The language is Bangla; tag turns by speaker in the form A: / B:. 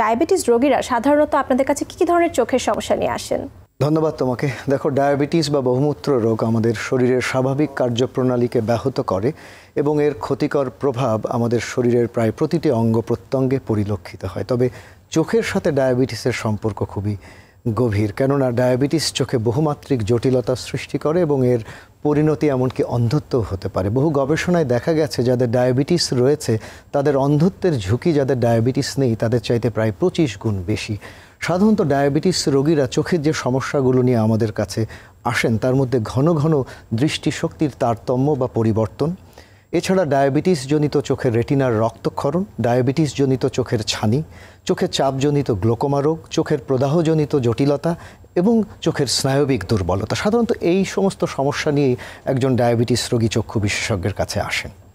A: ডায়াবেটিস রোগীরা সাধারণত আপনাদের কাছে কী ধরনের চোখের সমস্যা নিয়ে আসেন
B: ধন্যবাদ তোমাকে দেখো ডায়াবেটিস বা বহুমূত্র রোগ আমাদের শরীরের স্বাভাবিক কার্যপ্রণালীকে ব্যাহত করে এবং এর ক্ষতিকর প্রভাব আমাদের শরীরের প্রায় প্রতিটি অঙ্গ প্রত্যঙ্গে পরিলক্ষিত হয় তবে চোখের সাথে ডায়াবেটিসের সম্পর্ক খুবই গভীর কেননা ডায়াবেটিস চোখে বহুমাত্রিক জটিলতা সৃষ্টি করে এবং এর পরিণতি এমনকি অন্ধত্ব হতে পারে বহু গবেষণায় দেখা গেছে যাদের ডায়াবেটিস রয়েছে তাদের অন্ধত্বের ঝুঁকি যাদের ডায়াবেটিস নেই তাদের চাইতে প্রায় পঁচিশ গুণ বেশি সাধারণত ডায়াবেটিস রোগীরা চোখের যে সমস্যাগুলো নিয়ে আমাদের কাছে আসেন তার মধ্যে ঘন ঘন দৃষ্টিশক্তির তারতম্য বা পরিবর্তন এছাড়া ডায়াবেটিসজনিত চোখের রেটিনার রক্তক্ষরণ ডায়াবেটিসজনিত চোখের ছানি চোখের চাপজনিত গ্লোকোমা রোগ চোখের প্রদাহজনিত জটিলতা এবং চোখের স্নায়বিক দুর্বলতা সাধারণত এই সমস্ত সমস্যা নিয়ে একজন ডায়াবেটিস রোগী চক্ষু বিশেষজ্ঞের কাছে আসেন